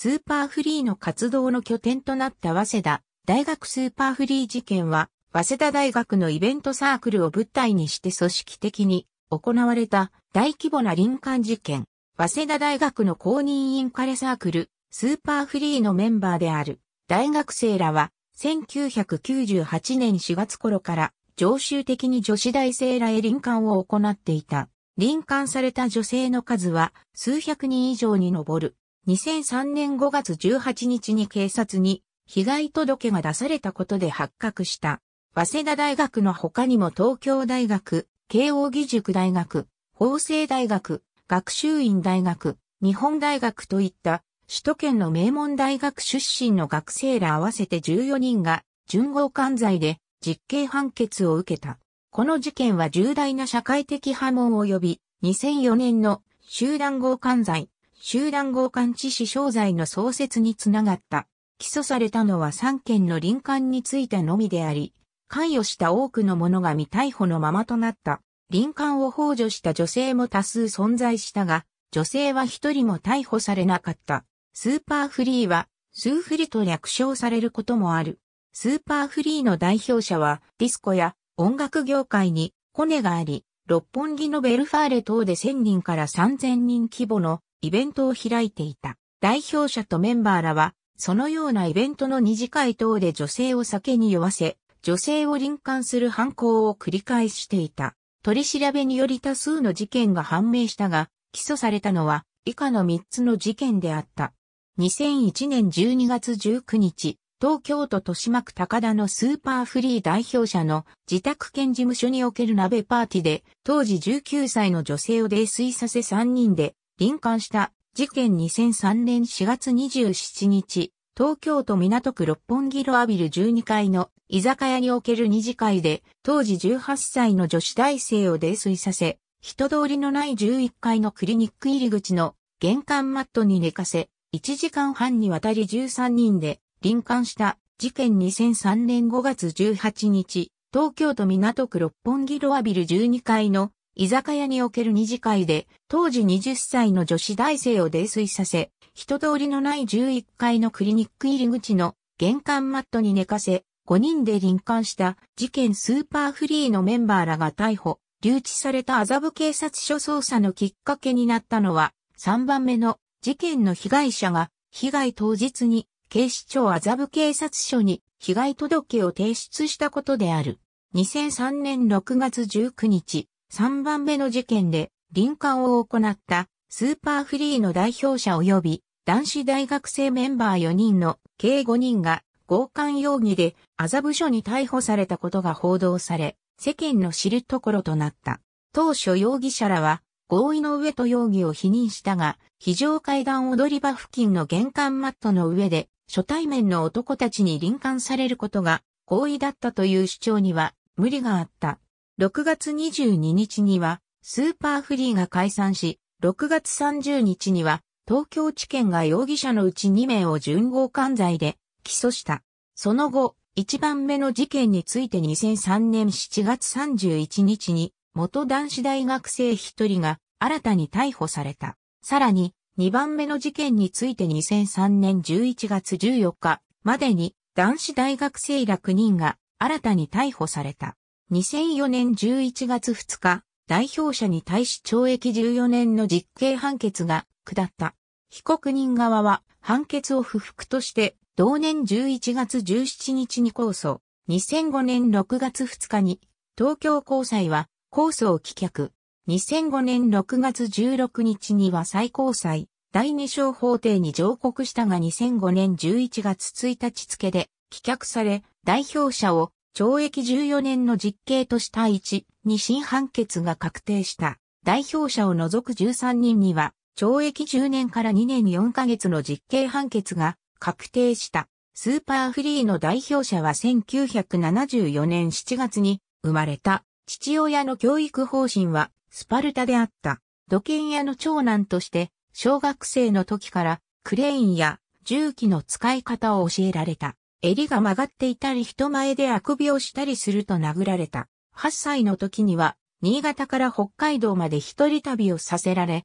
スーパーフリーの活動の拠点となった早稲田大学スーパーフリー事件は、早稲田大学のイベントサークルを舞台にして組織的に行われた大規模な林間事件。早稲田大学の公認インカレサークル、スーパーフリーのメンバーである大学生らは、1998年4月頃から常習的に女子大生らへ臨間を行っていた。臨間された女性の数は数百人以上に上る。2003年5月18日に警察に被害届が出されたことで発覚した。早稲田大学の他にも東京大学、慶応義塾大学、法政大学、学習院大学、日本大学といった首都圏の名門大学出身の学生ら合わせて14人が順合管罪で実刑判決を受けた。この事件は重大な社会的波紋を呼び、2004年の集団強姦罪、集団強姦致死傷罪の創設につながった。起訴されたのは3件の林間についてのみであり、関与した多くの者が未逮捕のままとなった。林間を幇助した女性も多数存在したが、女性は一人も逮捕されなかった。スーパーフリーは、スーフリと略称されることもある。スーパーフリーの代表者は、ディスコや音楽業界にコネがあり、六本木のベルファーレ等で1000人から3000人規模のイベントを開いていた。代表者とメンバーらは、そのようなイベントの二次会等で女性を酒に酔わせ、女性を臨館する犯行を繰り返していた。取り調べにより多数の事件が判明したが、起訴されたのは以下の3つの事件であった。2001年12月19日、東京都豊島区高田のスーパーフリー代表者の自宅兼事務所における鍋パーティーで、当時19歳の女性を泥酔させ3人で林間した事件2003年4月27日、東京都港区六本木ロアビル12階の居酒屋における二次会で、当時18歳の女子大生を泥酔させ、人通りのない11階のクリニック入り口の玄関マットに寝かせ、1時間半にわたり13人で林間した事件2003年5月18日、東京都港区六本木ロアビル12階の居酒屋における二次会で、当時20歳の女子大生を泥酔させ、人通りのない11階のクリニック入り口の玄関マットに寝かせ、5人で臨館した事件スーパーフリーのメンバーらが逮捕、留置された麻布警察署捜査のきっかけになったのは、3番目の事件の被害者が、被害当日に警視庁麻布警察署に被害届を提出したことである。2003年6月19日、3番目の事件で、臨間を行ったスーパーフリーの代表者及び男子大学生メンバー4人の計5人が強姦容疑で麻布署に逮捕されたことが報道され、世間の知るところとなった。当初容疑者らは合意の上と容疑を否認したが、非常階段踊り場付近の玄関マットの上で初対面の男たちに臨館されることが合意だったという主張には無理があった。6月22日にはスーパーフリーが解散し、6月30日には東京地検が容疑者のうち2名を順号管罪で起訴した。その後、1番目の事件について2003年7月31日に元男子大学生1人が新たに逮捕された。さらに、2番目の事件について2003年11月14日までに男子大学生ら9人が新たに逮捕された。2004年11月2日、代表者に対し懲役14年の実刑判決が下った。被告人側は判決を不服として、同年11月17日に控訴。2005年6月2日に、東京高裁は控訴を棄却。2005年6月16日には最高裁、第二小法廷に上告したが2005年11月1日付で棄却され、代表者を懲役14年の実刑とした1、2審判決が確定した。代表者を除く13人には、懲役10年から2年4ヶ月の実刑判決が確定した。スーパーフリーの代表者は1974年7月に生まれた。父親の教育方針はスパルタであった。土建屋の長男として小学生の時からクレーンや重機の使い方を教えられた。襟が曲がっていたり人前であくびをしたりすると殴られた。8歳の時には、新潟から北海道まで一人旅をさせられ、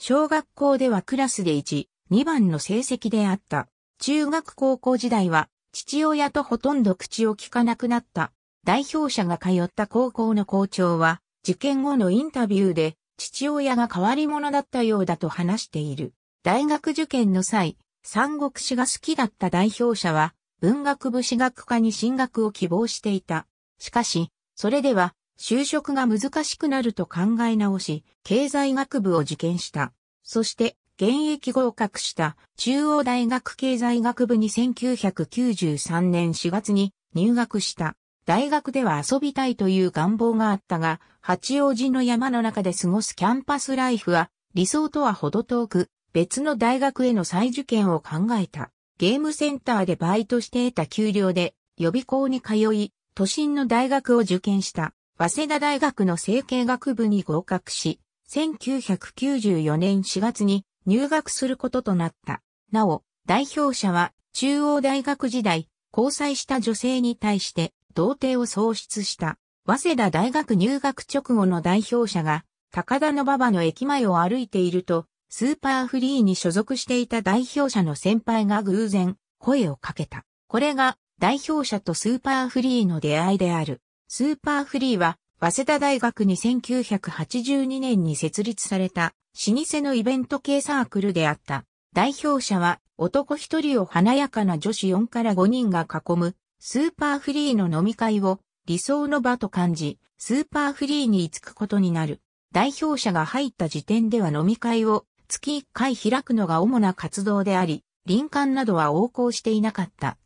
小学校ではクラスで1、2番の成績であった。中学高校時代は、父親とほとんど口を聞かなくなった。代表者が通った高校の校長は、事件後のインタビューで、父親が変わり者だったようだと話している。大学受験の際、三国志が好きだった代表者は、文学部史学科に進学を希望していた。しかし、それでは、就職が難しくなると考え直し、経済学部を受験した。そして、現役合格した中央大学経済学部に1993年4月に入学した。大学では遊びたいという願望があったが、八王子の山の中で過ごすキャンパスライフは理想とは程遠く、別の大学への再受験を考えた。ゲームセンターでバイトして得た給料で予備校に通い、都心の大学を受験した、早稲田大学の整形学部に合格し、1994年4月に入学することとなった。なお、代表者は中央大学時代、交際した女性に対して童貞を喪失した。早稲田大学入学直後の代表者が、高田の馬場の駅前を歩いていると、スーパーフリーに所属していた代表者の先輩が偶然声をかけた。これが代表者とスーパーフリーの出会いである。スーパーフリーは早稲田大学に1982年に設立された老舗のイベント系サークルであった。代表者は男一人を華やかな女子4から5人が囲むスーパーフリーの飲み会を理想の場と感じ、スーパーフリーに居つくことになる。代表者が入った時点では飲み会を月1回開くのが主な活動であり、林間などは横行していなかった。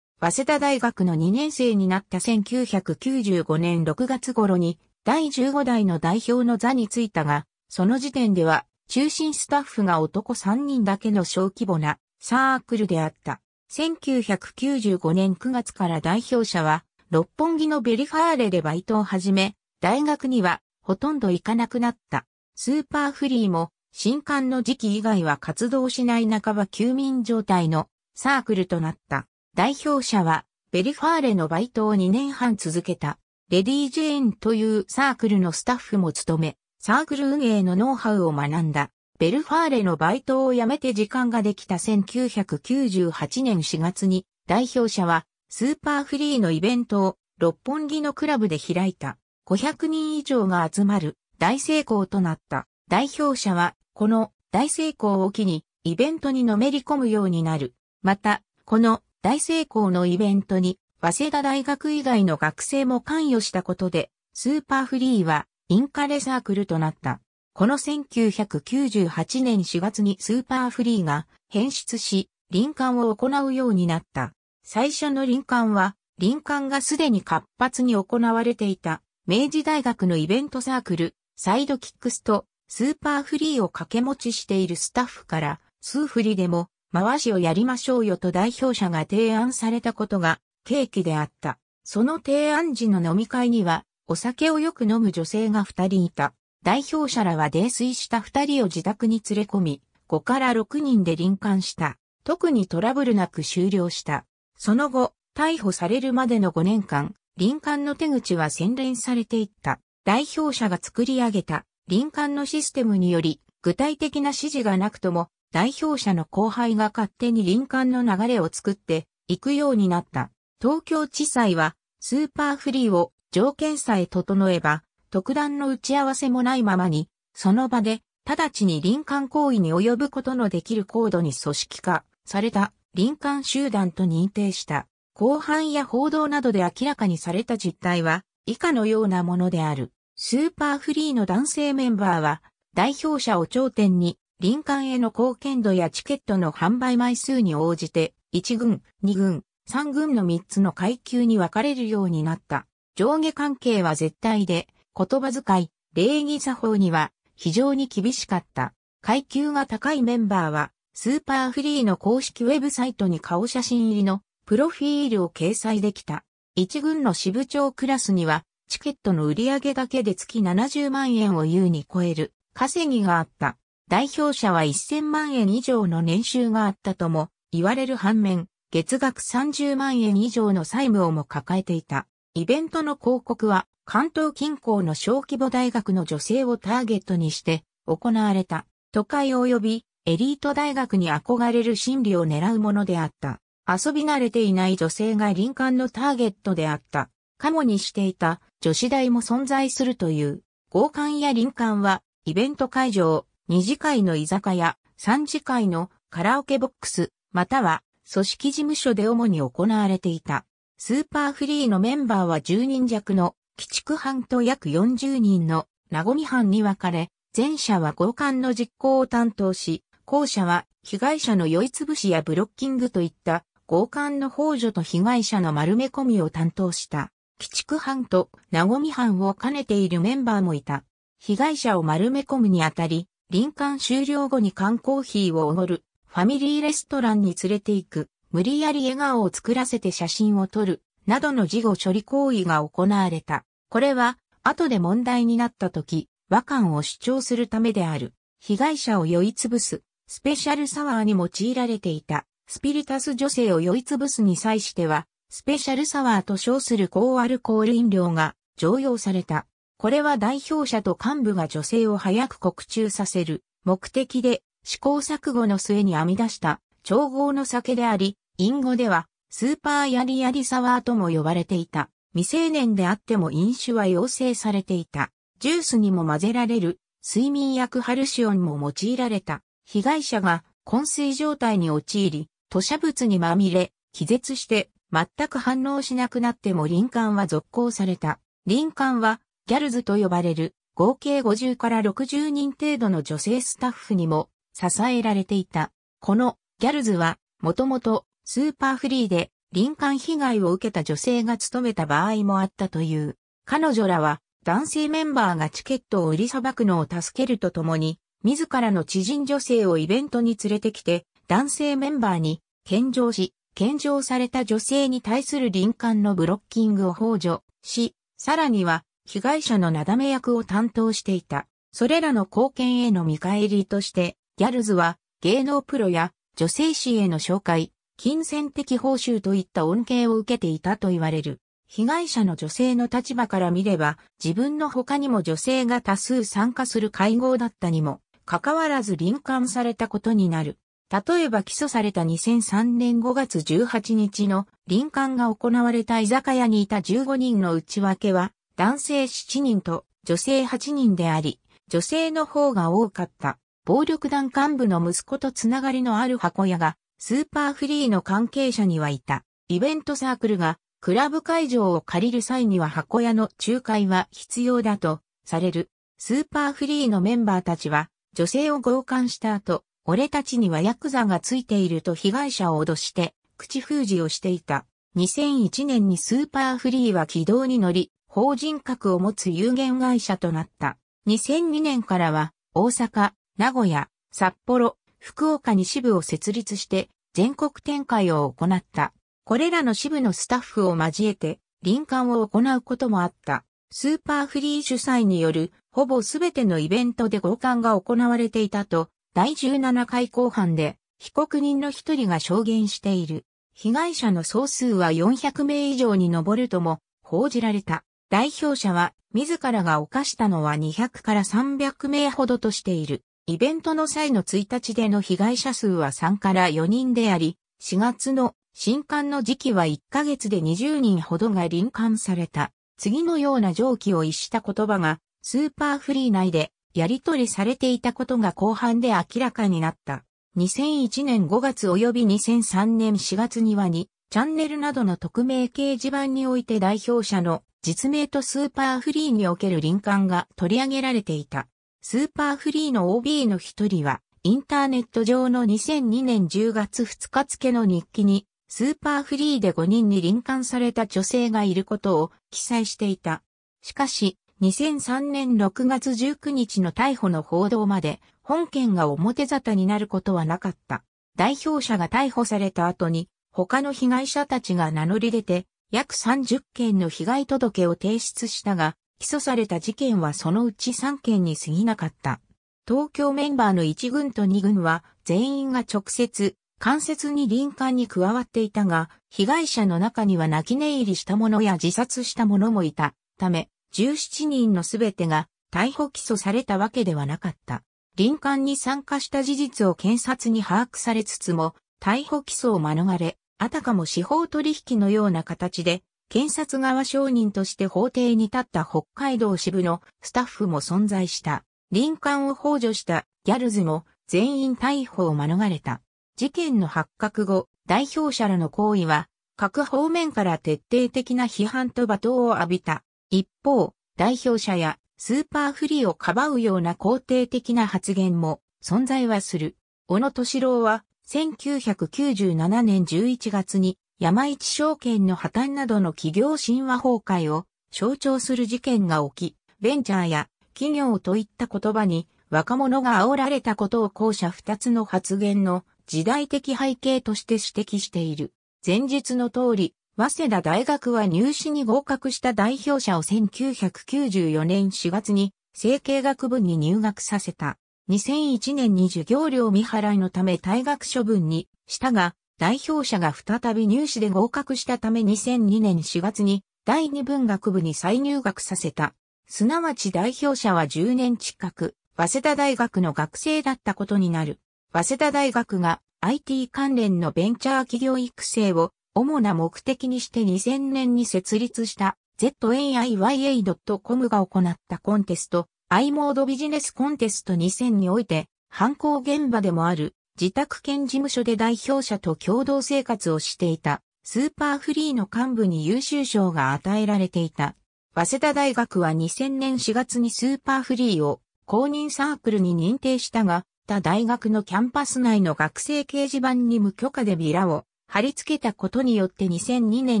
早稲田大学の2年生になった1995年6月頃に第15代の代表の座に就いたが、その時点では中心スタッフが男3人だけの小規模なサークルであった。1995年9月から代表者は六本木のベリファーレでバイトを始め、大学にはほとんど行かなくなった。スーパーフリーも新刊の時期以外は活動しない半ば休眠状態のサークルとなった。代表者は、ベリファーレのバイトを2年半続けた、レディー・ジェーンというサークルのスタッフも務め、サークル運営のノウハウを学んだ。ベルファーレのバイトを辞めて時間ができた1998年4月に、代表者は、スーパーフリーのイベントを六本木のクラブで開いた。500人以上が集まる大成功となった。代表者はこの大成功を機にイベントにのめり込むようになる。また、この大成功のイベントに早稲田大学以外の学生も関与したことで、スーパーフリーはインカレサークルとなった。この1998年4月にスーパーフリーが変質し、林間を行うようになった。最初の林間は、林間がすでに活発に行われていた、明治大学のイベントサークル、サイドキックスとスーパーフリーを掛け持ちしているスタッフから、数振りでも、回しをやりましょうよと代表者が提案されたことが、契機であった。その提案時の飲み会には、お酒をよく飲む女性が二人いた。代表者らは泥酔した二人を自宅に連れ込み、5から6人で臨間した。特にトラブルなく終了した。その後、逮捕されるまでの5年間、林間の手口は洗練されていった。代表者が作り上げた林間のシステムにより、具体的な指示がなくとも、代表者の後輩が勝手に林間の流れを作っていくようになった。東京地裁は、スーパーフリーを条件さえ整えば、特段の打ち合わせもないままに、その場で、直ちに林間行為に及ぶことのできる高度に組織化された林間集団と認定した。後半や報道などで明らかにされた実態は、以下のようなものである。スーパーフリーの男性メンバーは、代表者を頂点に、林間への貢献度やチケットの販売枚数に応じて、1軍、2軍、3軍の3つの階級に分かれるようになった。上下関係は絶対で、言葉遣い、礼儀作法には非常に厳しかった。階級が高いメンバーは、スーパーフリーの公式ウェブサイトに顔写真入りのプロフィールを掲載できた。1軍の支部長クラスには、チケットの売り上げだけで月70万円を優に超える稼ぎがあった。代表者は1000万円以上の年収があったとも言われる反面、月額30万円以上の債務をも抱えていた。イベントの広告は関東近郊の小規模大学の女性をターゲットにして行われた。都会及びエリート大学に憧れる心理を狙うものであった。遊び慣れていない女性が林間のターゲットであった。カモにしていた女子大も存在するという。合館や林館は、イベント会場、二次会の居酒屋、三次会のカラオケボックス、または組織事務所で主に行われていた。スーパーフリーのメンバーは10人弱の、鬼畜班と約40人の、名古屋班に分かれ、前者は強姦の実行を担当し、後者は被害者の酔いつぶしやブロッキングといった、強姦の幇助と被害者の丸め込みを担当した。鬼畜藩と名み藩を兼ねているメンバーもいた。被害者を丸め込むにあたり、林間終了後に缶コーヒーをおごる、ファミリーレストランに連れて行く、無理やり笑顔を作らせて写真を撮る、などの事後処理行為が行われた。これは、後で問題になった時、和感を主張するためである。被害者を酔いつぶす、スペシャルサワーに用いられていた、スピリタス女性を酔いつぶすに際しては、スペシャルサワーと称する高アルコール飲料が常用された。これは代表者と幹部が女性を早く告中させる目的で試行錯誤の末に編み出した調合の酒であり、隠語ではスーパーヤリヤリサワーとも呼ばれていた。未成年であっても飲酒は要請されていた。ジュースにも混ぜられる睡眠薬ハルシオンも用いられた。被害者が昏睡状態に陥り、吐砂物にまみれ、気絶して全く反応しなくなっても林間は続行された。林間はギャルズと呼ばれる合計50から60人程度の女性スタッフにも支えられていた。このギャルズはもともとスーパーフリーで林間被害を受けた女性が務めた場合もあったという。彼女らは男性メンバーがチケットを売りさばくのを助けるとともに、自らの知人女性をイベントに連れてきて、男性メンバーに献上し、献上された女性に対する林間のブロッキングを補助し、さらには、被害者のなだめ役を担当していた。それらの貢献への見返りとして、ギャルズは芸能プロや女性誌への紹介、金銭的報酬といった恩恵を受けていたと言われる。被害者の女性の立場から見れば、自分の他にも女性が多数参加する会合だったにも、かかわらず臨感されたことになる。例えば起訴された2003年5月18日の林間が行われた居酒屋にいた15人の内訳は男性7人と女性8人であり、女性の方が多かった。暴力団幹部の息子とつながりのある箱屋がスーパーフリーの関係者にはいた。イベントサークルがクラブ会場を借りる際には箱屋の仲介は必要だとされる。スーパーフリーのメンバーたちは女性を強姦した後、俺たちにはヤクザがついていると被害者を脅して、口封じをしていた。2001年にスーパーフリーは軌道に乗り、法人格を持つ有限会社となった。2002年からは、大阪、名古屋、札幌、福岡に支部を設立して、全国展開を行った。これらの支部のスタッフを交えて、林間を行うこともあった。スーパーフリー主催による、ほぼすべてのイベントで合換が行われていたと、第17回公判で、被告人の一人が証言している。被害者の総数は400名以上に上るとも報じられた。代表者は自らが犯したのは200から300名ほどとしている。イベントの際の1日での被害者数は3から4人であり、4月の新刊の時期は1ヶ月で20人ほどが臨刊された。次のような上記を逸した言葉がスーパーフリー内でやり取りされていたことが後半で明らかになった。2001年5月及び2003年4月にはに、チャンネルなどの匿名掲示板において代表者の実名とスーパーフリーにおける林間が取り上げられていた。スーパーフリーの OB の一人は、インターネット上の2002年10月2日付の日記に、スーパーフリーで5人に臨感された女性がいることを記載していた。しかし、2003年6月19日の逮捕の報道まで、本件が表沙汰になることはなかった。代表者が逮捕された後に、他の被害者たちが名乗り出て、約30件の被害届を提出したが、起訴された事件はそのうち3件に過ぎなかった。東京メンバーの1軍と2軍は全員が直接、間接に林間に加わっていたが、被害者の中には泣き寝入りした者や自殺した者もいたため、17人のすべてが逮捕起訴されたわけではなかった。林間に参加した事実を検察に把握されつつも、逮捕起訴を免れ、あたかも司法取引のような形で、検察側証人として法廷に立った北海道支部のスタッフも存在した。林間を補助したギャルズも全員逮捕を免れた。事件の発覚後、代表者らの行為は、各方面から徹底的な批判と罵倒を浴びた。一方、代表者やスーパーフリーをかばうような肯定的な発言も存在はする。小野敏郎は1997年11月に山一証券の破綻などの企業神話崩壊を象徴する事件が起き、ベンチャーや企業といった言葉に若者が煽られたことを後者二つの発言の時代的背景として指摘している。前述の通り、早稲田大学は入試に合格した代表者を1994年4月に、政形学部に入学させた。2001年に授業料未払いのため退学処分にしたが、代表者が再び入試で合格したため2002年4月に第二文学部に再入学させた。すなわち代表者は10年近く、早稲田大学の学生だったことになる。早稲田大学が IT 関連のベンチャー企業育成を主な目的にして2000年に設立した zaiya.com が行ったコンテスト、i モードビジネスコンテスト2000において、犯行現場でもある自宅兼事務所で代表者と共同生活をしていたスーパーフリーの幹部に優秀賞が与えられていた。早稲田大学は2000年4月にスーパーフリーを公認サークルに認定したが、他大学のキャンパス内の学生掲示板に無許可でビラを貼り付けたことによって2002年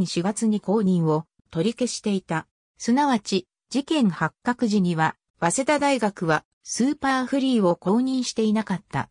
4月に公認を取り消していた。すなわち、事件発覚時には、早稲田大学はスーパーフリーを公認していなかった。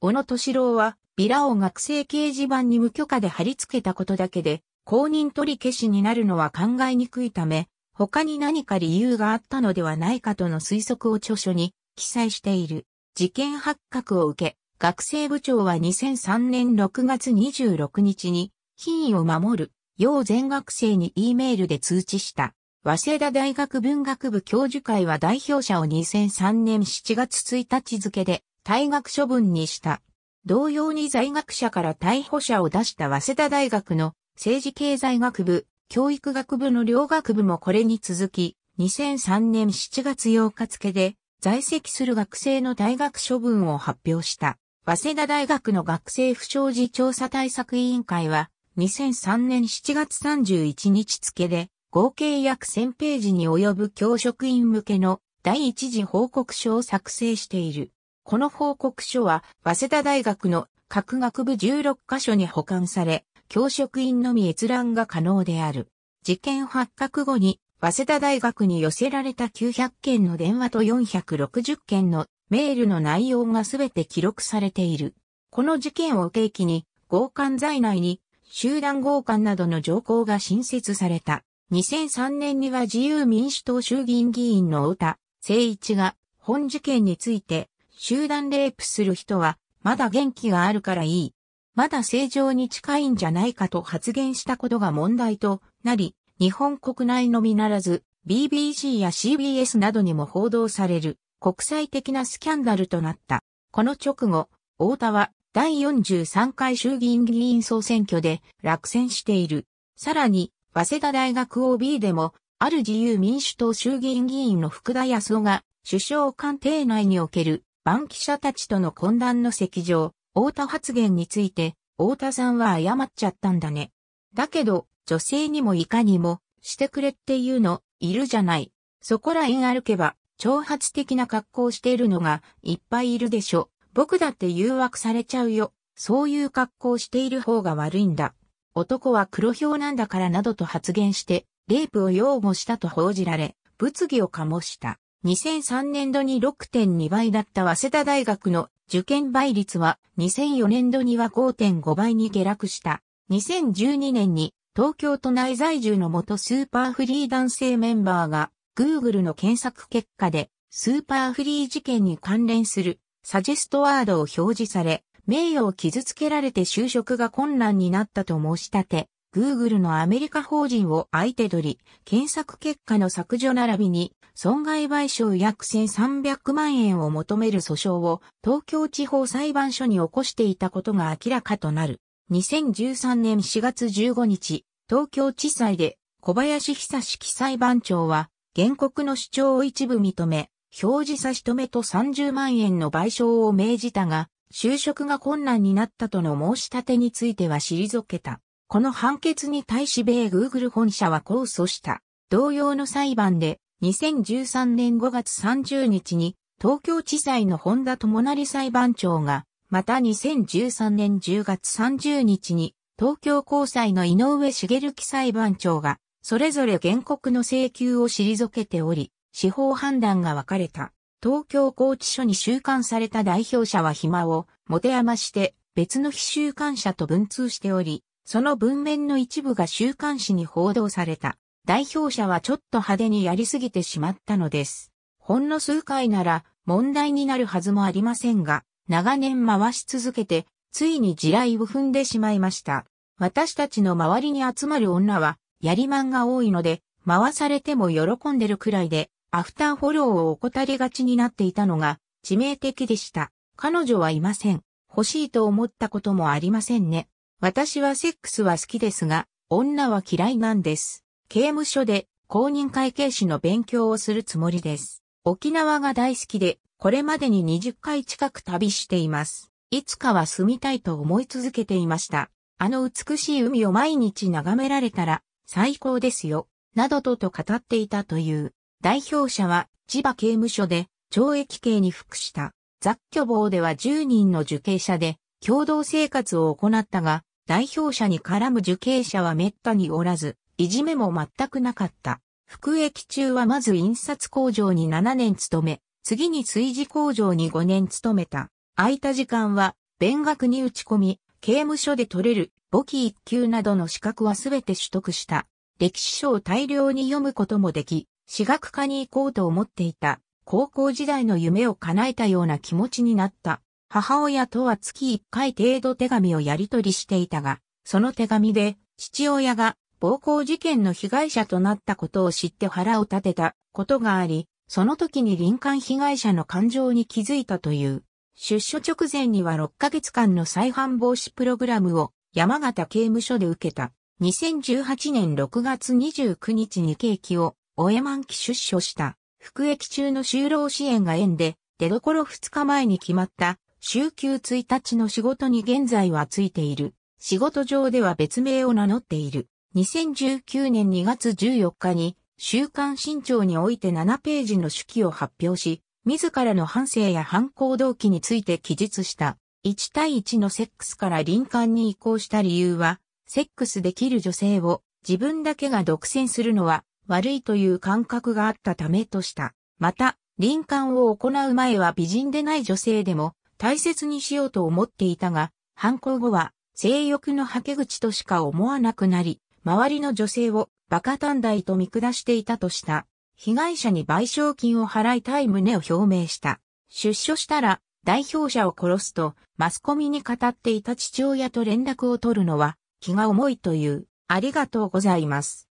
小野敏郎は、ビラを学生掲示板に無許可で貼り付けたことだけで、公認取り消しになるのは考えにくいため、他に何か理由があったのではないかとの推測を著書に記載している。事件発覚を受け、学生部長は2003年6月26日に、品位を守る、要全学生に E メールで通知した。早稲田大学文学部教授会は代表者を2003年7月1日付で退学処分にした。同様に在学者から逮捕者を出した早稲田大学の政治経済学部、教育学部の両学部もこれに続き、2003年7月8日付で在籍する学生の退学処分を発表した。早稲田大学の学生不祥事調査対策委員会は、2003年7月31日付で、合計約1000ページに及ぶ教職員向けの第一次報告書を作成している。この報告書は、早稲田大学の各学部16カ所に保管され、教職員のみ閲覧が可能である。事件発覚後に、早稲田大学に寄せられた900件の電話と460件のメールの内容がすべて記録されている。この事件を契機に、強姦罪内に、集団強姦などの条項が新設された。2003年には自由民主党衆議院議員の太田誠一が本事件について集団レイプする人はまだ元気があるからいい。まだ正常に近いんじゃないかと発言したことが問題となり、日本国内のみならず BBC や CBS などにも報道される。国際的なスキャンダルとなった。この直後、太田は第43回衆議院議員総選挙で落選している。さらに、早稲田大学 OB でも、ある自由民主党衆議院議員の福田康夫が、首相官邸内における、番記者たちとの混乱の席上、太田発言について、太田さんは謝っちゃったんだね。だけど、女性にもいかにも、してくれっていうの、いるじゃない。そこら辺歩けば、挑発的な格好をしているのがいっぱいいるでしょ。僕だって誘惑されちゃうよ。そういう格好をしている方が悪いんだ。男は黒豹なんだからなどと発言して、レイプを擁護したと報じられ、物議を醸した。2003年度に6.2倍だった早稲田大学の受験倍率は2004年度には5.5倍に下落した。2012年に東京都内在住の元スーパーフリー男性メンバーが Google の検索結果で、スーパーフリー事件に関連するサジェストワードを表示され、名誉を傷つけられて就職が困難になったと申し立て、Google のアメリカ法人を相手取り、検索結果の削除並びに損害賠償約1300万円を求める訴訟を東京地方裁判所に起こしていたことが明らかとなる。2013年4月15日、東京地裁で小林久式裁判長は原告の主張を一部認め、表示差し止めと30万円の賠償を命じたが、就職が困難になったとの申し立てについては退けた。この判決に対し米 Google 本社は控訴した。同様の裁判で、2013年5月30日に、東京地裁の本田智成裁判長が、また2013年10月30日に、東京高裁の井上茂樹裁判長が、それぞれ原告の請求を退けており、司法判断が分かれた。東京拘置所に収監された代表者は暇を持て余して別の非収監者と文通しており、その文面の一部が週刊誌に報道された。代表者はちょっと派手にやりすぎてしまったのです。ほんの数回なら問題になるはずもありませんが、長年回し続けて、ついに地雷を踏んでしまいました。私たちの周りに集まる女は、やりまんが多いので、回されても喜んでるくらいで、アフターフォローを怠りがちになっていたのが、致命的でした。彼女はいません。欲しいと思ったこともありませんね。私はセックスは好きですが、女は嫌いなんです。刑務所で公認会計士の勉強をするつもりです。沖縄が大好きで、これまでに20回近く旅しています。いつかは住みたいと思い続けていました。あの美しい海を毎日眺められたら最高ですよ、などとと語っていたという。代表者は千葉刑務所で懲役刑に服した。雑居房では10人の受刑者で共同生活を行ったが、代表者に絡む受刑者は滅多におらず、いじめも全くなかった。服役中はまず印刷工場に7年勤め、次に炊事工場に5年勤めた。空いた時間は、勉学に打ち込み、刑務所で取れる簿記一級などの資格はすべて取得した。歴史書を大量に読むこともでき、私学科に行こうと思っていた。高校時代の夢を叶えたような気持ちになった。母親とは月一回程度手紙をやり取りしていたが、その手紙で父親が暴行事件の被害者となったことを知って腹を立てたことがあり、その時に林間被害者の感情に気づいたという。出所直前には6ヶ月間の再犯防止プログラムを山形刑務所で受けた2018年6月29日に刑期を終え満期出所した服役中の就労支援が縁で出所2日前に決まった週休1日の仕事に現在はついている。仕事上では別名を名乗っている。2019年2月14日に週刊新潮において7ページの手記を発表し、自らの反省や犯行動機について記述した。1対1のセックスから林間に移行した理由は、セックスできる女性を自分だけが独占するのは悪いという感覚があったためとした。また、林間を行う前は美人でない女性でも大切にしようと思っていたが、犯行後は性欲の吐け口としか思わなくなり、周りの女性をバカ短大と見下していたとした。被害者に賠償金を払いたい旨を表明した。出所したら代表者を殺すと、マスコミに語っていた父親と連絡を取るのは、気が重いという、ありがとうございます。